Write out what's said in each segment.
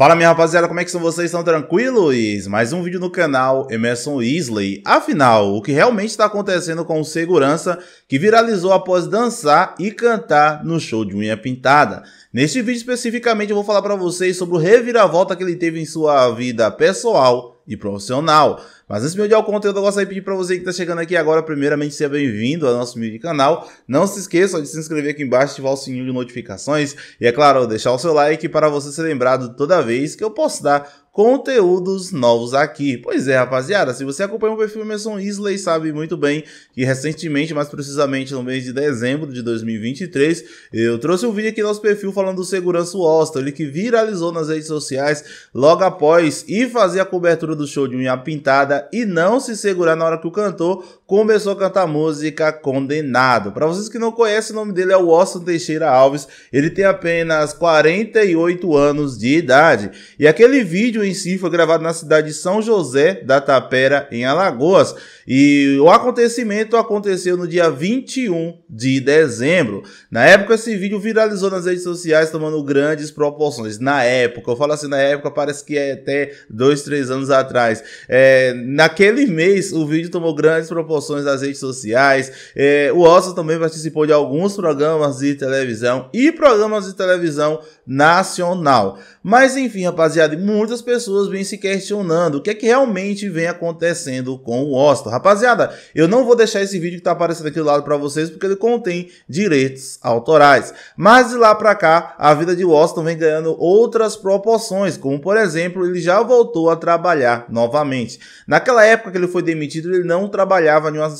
Fala minha rapaziada, como é que são vocês? Estão tranquilos? Mais um vídeo no canal Emerson Weasley. Afinal, o que realmente está acontecendo com o segurança que viralizou após dançar e cantar no show de unha pintada? Neste vídeo especificamente eu vou falar para vocês sobre o reviravolta que ele teve em sua vida pessoal e profissional. Mas antes de olhar o conteúdo, eu gostaria de pedir para você que está chegando aqui agora, primeiramente, seja bem-vindo ao nosso vídeo canal. Não se esqueça de se inscrever aqui embaixo, ativar o sininho de notificações e, é claro, deixar o seu like para você ser lembrado toda vez que eu postar conteúdos novos aqui. Pois é, rapaziada, se você acompanha o perfil Emerson Isley, sabe muito bem que recentemente, mais precisamente no mês de dezembro de 2023, eu trouxe um vídeo aqui no nosso perfil falando do segurança Austin, ele que viralizou nas redes sociais logo após e fazer a cobertura do show de unha pintada e não se segurar na hora que o cantor começou a cantar música Condenado. Para vocês que não conhecem, o nome dele é Watson Teixeira Alves. Ele tem apenas 48 anos de idade. E aquele vídeo em si foi gravado na cidade de São José da Tapera, em Alagoas. E o acontecimento aconteceu no dia 21 de dezembro. Na época, esse vídeo viralizou nas redes sociais, tomando grandes proporções. Na época, eu falo assim, na época, parece que é até dois, três anos atrás. É, naquele mês o vídeo tomou grandes proporções nas redes sociais. É, o Orson também participou de alguns programas de televisão e programas de televisão nacional. Mas enfim, rapaziada, muitas pessoas vêm se questionando o que é que realmente vem acontecendo com o Orson. Rapaziada, eu não vou deixar esse vídeo que tá aparecendo aqui do lado para vocês porque ele contém direitos autorais. Mas de lá para cá, a vida de Orson vem ganhando outras proporções, como por exemplo, ele já voltou a trabalhar novamente. Na Naquela época que ele foi demitido, ele não trabalhava uma,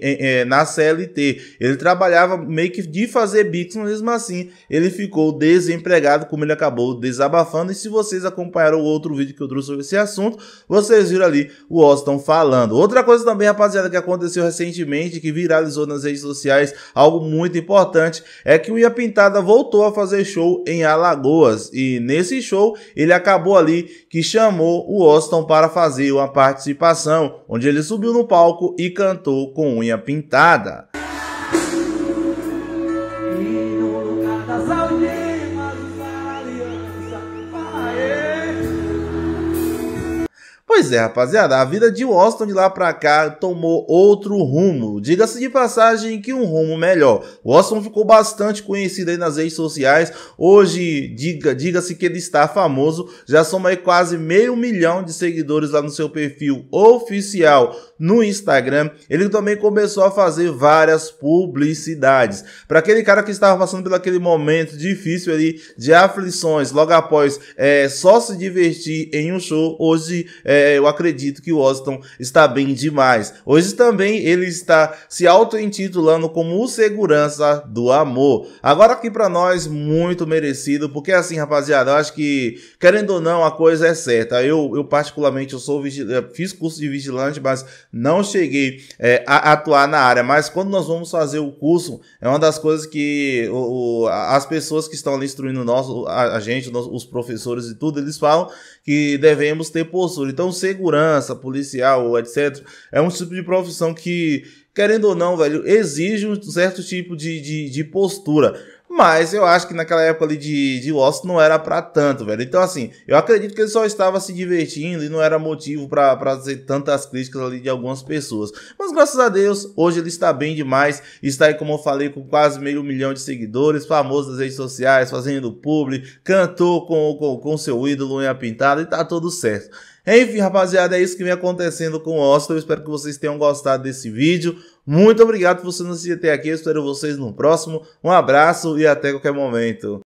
é, na CLT. Ele trabalhava meio que de fazer bicos, mas mesmo assim ele ficou desempregado, como ele acabou desabafando. E se vocês acompanharam o outro vídeo que eu trouxe sobre esse assunto, vocês viram ali o Austin falando. Outra coisa também, rapaziada, que aconteceu recentemente, que viralizou nas redes sociais, algo muito importante, é que o Ia Pintada voltou a fazer show em Alagoas. E nesse show, ele acabou ali que chamou o Austin para fazer uma parte participação, onde ele subiu no palco e cantou com unha pintada. Pois é, rapaziada, a vida de Washington de lá para cá tomou outro rumo. Diga-se de passagem que um rumo melhor. Washington ficou bastante conhecido aí nas redes sociais. Hoje, diga-se diga que ele está famoso, já soma aí quase meio milhão de seguidores lá no seu perfil oficial no Instagram. Ele também começou a fazer várias publicidades. Para aquele cara que estava passando pelo aquele momento difícil ali de aflições, logo após é, só se divertir em um show, hoje é, eu acredito que o Washington está bem demais. Hoje também ele está se auto-intitulando como o segurança do amor. Agora aqui para nós, muito merecido, porque assim, rapaziada, eu acho que, querendo ou não, a coisa é certa. Eu, eu particularmente, eu sou eh, fiz curso de vigilante, mas não cheguei é, a atuar na área. Mas quando nós vamos fazer o curso, é uma das coisas que o, o, as pessoas que estão ali instruindo nós, a, a gente, os professores e tudo, eles falam que devemos ter postura. Então, se segurança policial, etc., é um tipo de profissão que, querendo ou não, velho, exige um certo tipo de, de, de postura. Mas eu acho que naquela época ali de, de Lost não era para tanto, velho. Então, assim, eu acredito que ele só estava se divertindo e não era motivo para fazer tantas críticas ali de algumas pessoas. Mas graças a Deus, hoje ele está bem demais. Está aí, como eu falei, com quase meio milhão de seguidores, famoso nas redes sociais, fazendo publi, cantou com, com, com seu ídolo em a pintada e tá tudo certo. Enfim, rapaziada, é isso que vem acontecendo com o Austin. Eu espero que vocês tenham gostado desse vídeo. Muito obrigado por você nos assistir até aqui. Eu espero vocês no próximo. Um abraço e até qualquer momento.